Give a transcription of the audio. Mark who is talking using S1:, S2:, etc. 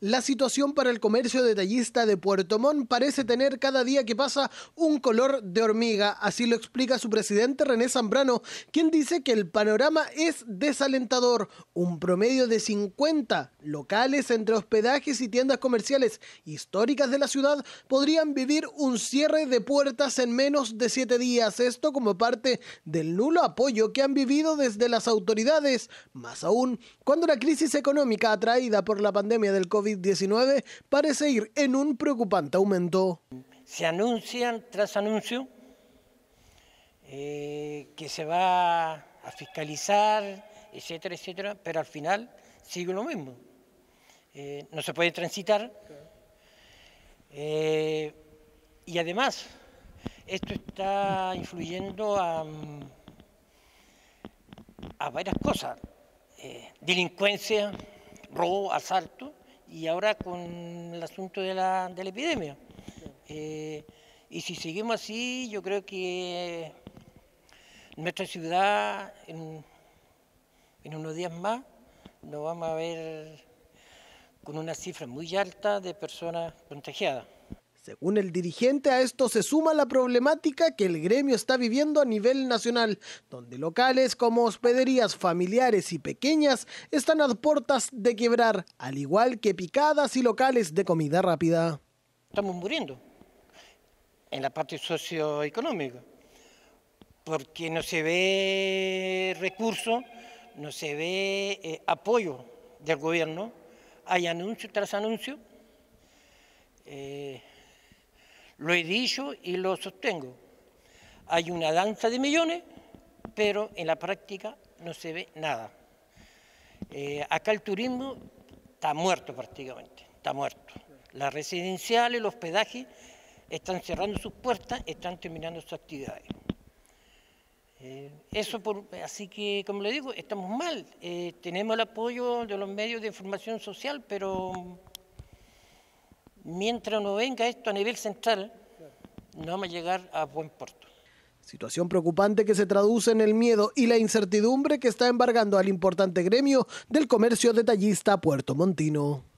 S1: La situación para el comercio detallista de Puerto Montt parece tener cada día que pasa un color de hormiga, así lo explica su presidente René Zambrano, quien dice que el panorama es desalentador. Un promedio de 50 locales entre hospedajes y tiendas comerciales históricas de la ciudad podrían vivir un cierre de puertas en menos de siete días, esto como parte del nulo apoyo que han vivido desde las autoridades, más aún cuando la crisis económica atraída por la pandemia del COVID 19 parece ir en un preocupante aumento. Se anuncian
S2: tras anuncio eh, que se va a fiscalizar, etcétera, etcétera, pero al final sigue lo mismo. Eh, no se puede transitar. Eh, y además, esto está influyendo a, a varias cosas. delincuencia, robo, asalto, y ahora con el asunto de la, epidemia. Eh, y si seguimos así, yo creo que eh, nuestra ciudad en, en unos días más nos vamos a ver con una cifra muy alta de personas contagiadas.
S1: Según el dirigente, a esto se suma la problemática que el gremio está viviendo a nivel nacional, donde locales como hospederías familiares y pequeñas están a puertas de quebrar, al igual que picadas y locales de comida rápida.
S2: Estamos muriendo en la parte socioeconómica, porque no se ve recurso, no se ve eh, apoyo del gobierno, hay anuncio tras anuncio. Eh, lo he dicho y lo sostengo. Hay una danza de millones, pero en la práctica no se ve nada. Eh, acá el turismo está muerto prácticamente, está muerto. Las residenciales, los hospedajes están cerrando sus puertas, están terminando sus actividades. Eh, eso, por, así que, como le digo, estamos mal. Eh, tenemos el apoyo de los medios de información social, pero mientras no venga esto a nivel central, no vamos a llegar a buen puerto.
S1: Situación preocupante que se traduce en el miedo y la incertidumbre que está embargando al importante gremio del comercio detallista Puerto Montino.